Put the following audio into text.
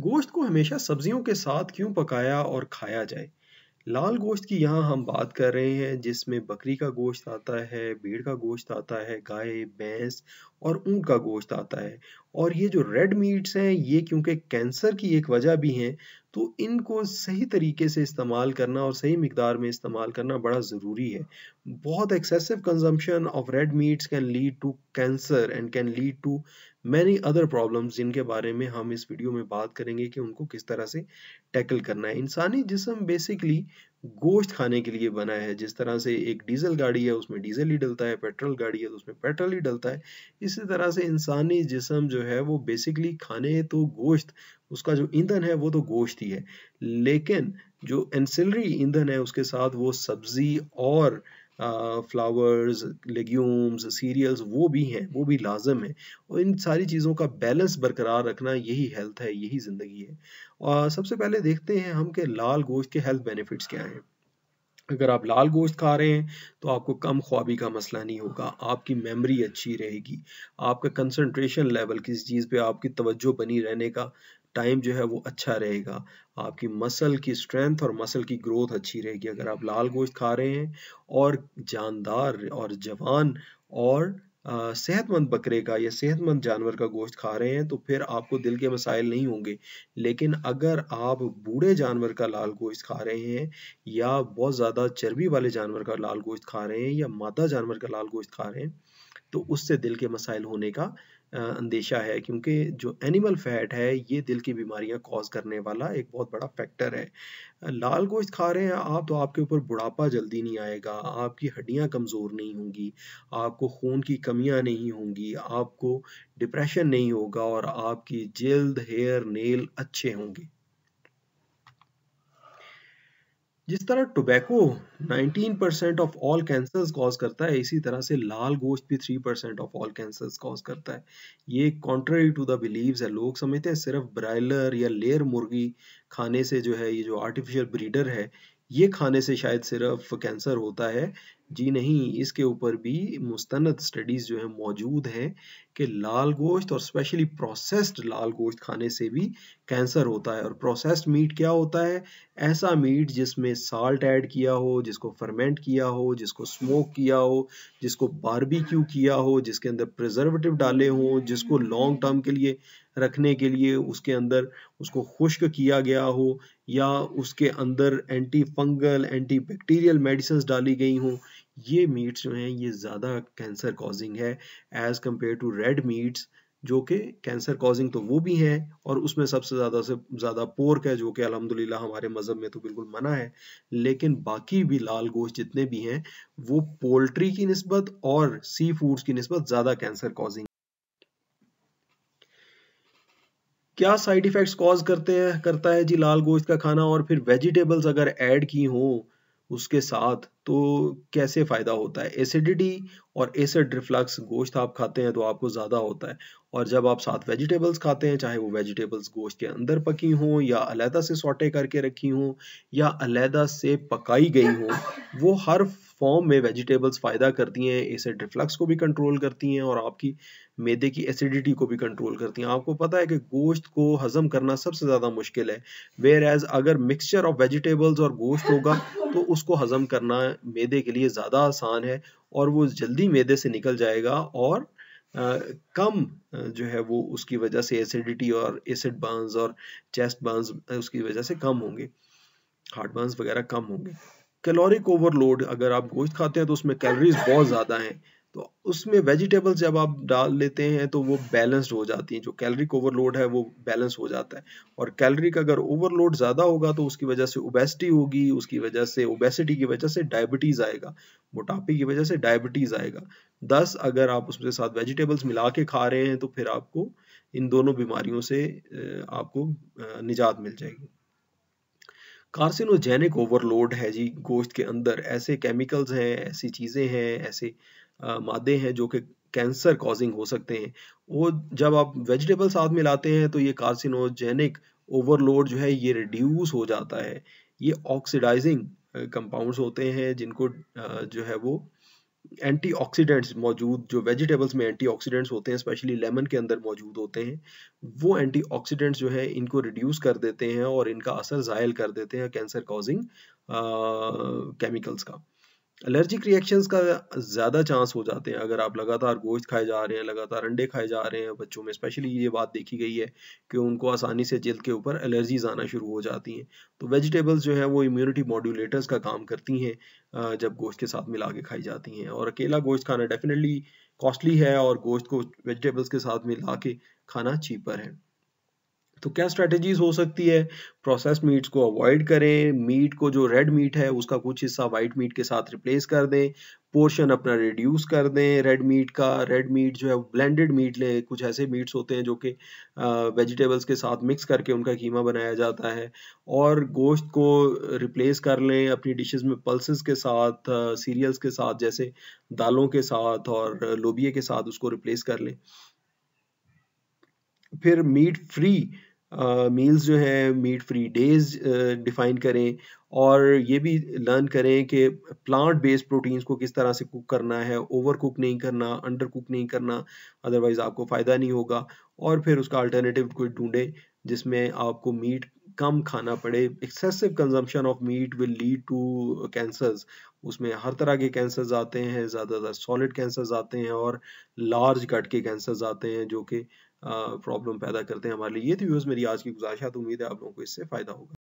गोश्त को हमेशा सब्जियों के साथ क्यों पकाया और खाया जाए लाल गोश्त की यहाँ हम बात कर रहे हैं जिसमें बकरी का गोश्त आता है भेड़ का गोश्त आता है गाय भैंस और ऊँट का गोश्त आता है और ये जो रेड मीट्स हैं ये क्योंकि कैंसर की एक वजह भी हैं तो इनको सही तरीके से इस्तेमाल करना और सही मकदार में इस्तेमाल करना बड़ा ज़रूरी है बहुत excessive consumption of red meats can lead to cancer and can lead to many other problem जिनके बारे में हम इस वीडियो में बात करेंगे कि उनको किस तरह से टैकल करना है इंसानी जिसम बेसिकली गोश्त खाने के लिए बना है जिस तरह से एक डीजल गाड़ी है उसमें डीजल ही डलता है पेट्रोल गाड़ी है तो उसमें पेट्रोल ही डलता है इसी तरह से इंसानी जिसम जो है वो बेसिकली खाने तो गोश्त उसका जो ईंधन है वो तो गोश्त ही है लेकिन जो एंसिलरी ईंधन है उसके साथ वो सब्जी और फ्लावर्स लेग्यूम्स सीरियल्स वो भी हैं वो भी लाजम है और इन सारी चीज़ों का बैलेंस बरकरार रखना यही हेल्थ है यही ज़िंदगी है और सबसे पहले देखते हैं हम के लाल गोश्त के हेल्थ बेनिफिट्स क्या हैं अगर आप लाल गोश्त खा रहे हैं तो आपको कम ख्वाबी का मसला नहीं होगा आपकी मेमोरी अच्छी रहेगी आपका कंसंट्रेशन लेवल किसी चीज़ पे आपकी तवज्जो बनी रहने का टाइम जो है वो अच्छा रहेगा आपकी मसल की स्ट्रेंथ और मसल की ग्रोथ अच्छी रहेगी अगर आप लाल गोश्त खा रहे हैं और जानदार और जवान और सेहतमंद बकरे का या सेहतमंद जानवर का गोश्त खा रहे हैं तो फिर आपको दिल के मसाइल नहीं होंगे लेकिन अगर आप बूढ़े जानवर का लाल गोश्त खा रहे हैं या बहुत ज़्यादा चर्बी वाले जानवर का लाल गोश्त खा रहे हैं या मादा जानवर का लाल गोश्त खा रहे हैं तो उससे दिल के मसाइल होने का अंदेशा है क्योंकि जो एनिमल फैट है ये दिल की बीमारियां कॉज करने वाला एक बहुत बड़ा फैक्टर है लाल गोश्त खा रहे हैं आप तो आपके ऊपर बुढ़ापा जल्दी नहीं आएगा आपकी हड्डियां कमज़ोर नहीं होंगी आपको खून की कमियां नहीं होंगी आपको डिप्रेशन नहीं होगा और आपकी जल्द हेयर नेल अच्छे होंगे जिस तरह tobacco 19% percent of all cancers cause करता है इसी तरह से लाल गोश्त भी 3% percent of all cancers cause करता है ये कॉन्ट्ररी टू द बिलीव्स है लोग समझते हैं सिर्फ ब्रायलर या लेयर मुर्गी खाने से जो है ये जो आर्टिफिशियल ब्रीडर है ये खाने से शायद सिर्फ कैंसर होता है जी नहीं इसके ऊपर भी मुस्तंद स्टडीज़ जो है मौजूद हैं कि लाल गोश्त और स्पेशली प्रोसेस्ड लाल गोश्त खाने से भी कैंसर होता है और प्रोसेस्ड मीट क्या होता है ऐसा मीट जिसमें साल्ट ऐड किया हो जिसको फर्मेंट किया हो जिसको स्मोक किया हो जिसको बारबेक्यू किया हो जिसके अंदर प्रिजर्वेटिव डाले हों जिसको लॉन्ग टर्म के लिए रखने के लिए उसके अंदर उसको खुश्क किया गया हो या उसके अंदर anti fungal anti bacterial medicine डाली गई हों ये मीट्स जो हैं ये ज़्यादा कैंसर कॉजिंग है as compare to red meats जो कि कैंसर कॉजिंग तो वो भी हैं और उसमें सबसे ज़्यादा से ज़्यादा पोर्क है जो कि अलहमदिल्ला हमारे मज़हब में तो बिल्कुल मना है लेकिन बाकी भी लाल गोश्त जितने भी हैं वो पोल्ट्री की नस्बत और सी फूड्स की नस्बत ज़्यादा कैंसर कॉजिंग क्या साइड इफ़ेक्ट्स कॉज करते हैं करता है जी लाल गोश्त का खाना और फिर वेजिटेबल्स अगर ऐड की हों उसके साथ तो कैसे फ़ायदा होता है एसिडिटी और एसिड रिफ्लक्स गोश्त आप खाते हैं तो आपको ज़्यादा होता है और जब आप साथ वेजिटेबल्स खाते हैं चाहे वो वेजिटेबल्स गोश्त के अंदर पकी हों या अलहदा से सोटे करके रखी हों या अलहदा से पकाई गई हों वो हर फॉर्म में वेजिटेबल्स फ़ायदा करती हैं एसिड रिफ्लक्स को भी कंट्रोल करती हैं और आपकी मैदे की एसिडिटी को भी कंट्रोल करती हैं आपको पता है कि गोश्त को हज़म करना सबसे ज़्यादा मुश्किल है वेयर एज़ अगर मिक्सचर ऑफ वेजिटेबल्स और गोश्त होगा तो उसको हज़म करना मैदे के लिए ज़्यादा आसान है और वो जल्दी मैदे से निकल जाएगा और कम जो है वो उसकी वजह से एसिडिटी और एसिड बर्न्स और चेस्ट बर्न्स उसकी वजह से कम होंगे हार्ट बर्न्स वगैरह कम होंगे कैलोरिक ओवरलोड अगर आप गोश्त खाते हैं तो उसमें कैलोरीज बहुत ज़्यादा हैं तो उसमें वेजिटेबल्स जब आप डाल लेते हैं तो वो बैलेंस्ड हो जाती हैं जो कैलरिक ओवरलोड है वो बैलेंस हो जाता है और कैलरी का अगर ओवरलोड ज़्यादा होगा तो उसकी वजह से ओबेसिटी होगी उसकी वजह से ओबेसिटी की वजह से डायबिटीज़ आएगा मोटापे की वजह से डायबिटीज़ आएगा दस अगर आप उसके साथ वेजिटेबल्स मिला के खा रहे हैं तो फिर आपको इन दोनों बीमारियों से आपको निजात मिल जाएगी कार्सिनोजेनिक ओवरलोड है जी गोश्त के अंदर ऐसे केमिकल्स हैं ऐसी चीज़ें हैं ऐसे मादे हैं जो कि कैंसर कॉजिंग हो सकते हैं वो जब आप वेजिटेबल साथ में लाते हैं तो ये कार्सिनोजेनिक ओवरलोड जो है ये रिड्यूस हो जाता है ये ऑक्सीडाइजिंग कंपाउंड्स होते हैं जिनको जो है वो एंटीऑक्सीडेंट्स मौजूद जो वेजिटेबल्स में एंटीऑक्सीडेंट्स होते हैं स्पेशली लेमन के अंदर मौजूद होते हैं वो एंटीऑक्सीडेंट्स जो है इनको रिड्यूस कर देते हैं और इनका असर जायल कर देते हैं कैंसर कॉजिंग केमिकल्स का एलर्जिक रिएक्शंस का ज़्यादा चांस हो जाते हैं अगर आप लगातार गोश्त खाए जा रहे हैं लगातार अंडे खाए जा रहे हैं बच्चों में स्पेशली ये बात देखी गई है कि उनको आसानी से जल्द के ऊपर एलर्जीज आना शुरू हो जाती हैं तो वेजिटेबल्स जो है वो इम्यूनिटी मॉड्यूलेटर्स का काम करती हैं जब गोश्त के साथ मिला के खाई जाती हैं और अकेला गोश्त खाना डेफिनेटली कॉस्टली है और गोश्त को वेजिटेबल्स के साथ मिला के खाना चीपर है तो क्या स्ट्रेटेजीज हो सकती है प्रोसेस मीट्स को अवॉइड करें मीट को जो रेड मीट है उसका कुछ हिस्सा वाइट मीट के साथ रिप्लेस कर दें पोर्शन अपना रिड्यूस कर दें रेड मीट का रेड मीट जो है ब्लेंडेड मीट लें कुछ ऐसे मीट्स होते हैं जो कि वेजिटेबल्स के साथ मिक्स करके उनका कीमा बनाया जाता है और गोश्त को रिप्लेस कर लें अपनी डिशेस में पल्सेस के साथ सीरियल्स के साथ जैसे दालों के साथ और लोबिये के साथ उसको रिप्लेस कर लें फिर मीट फ्री मील्स uh, जो है मीट फ्री डेज डिफाइन करें और ये भी लर्न करें कि प्लांट बेस्ड प्रोटीन्स को किस तरह से कुक करना है ओवर कुक नहीं करना अंडर कुक नहीं करना अदरवाइज़ आपको फ़ायदा नहीं होगा और फिर उसका अल्टरनेटिव कोई ढूंढें जिसमें आपको मीट कम खाना पड़े excessive consumption of meat will lead to cancers उसमें हर तरह के कैंसर्स आते हैं ज़्यादातर सॉलिड कैंसर्स आते हैं और लार्ज कट के कैंसर्स आते हैं जो कि प्रॉब्लम पैदा करते हैं हमारे लिए ये थी तो व्यूज़ मेरी आज की गुजारिश है तो उम्मीद है आप लोगों को इससे फ़ायदा होगा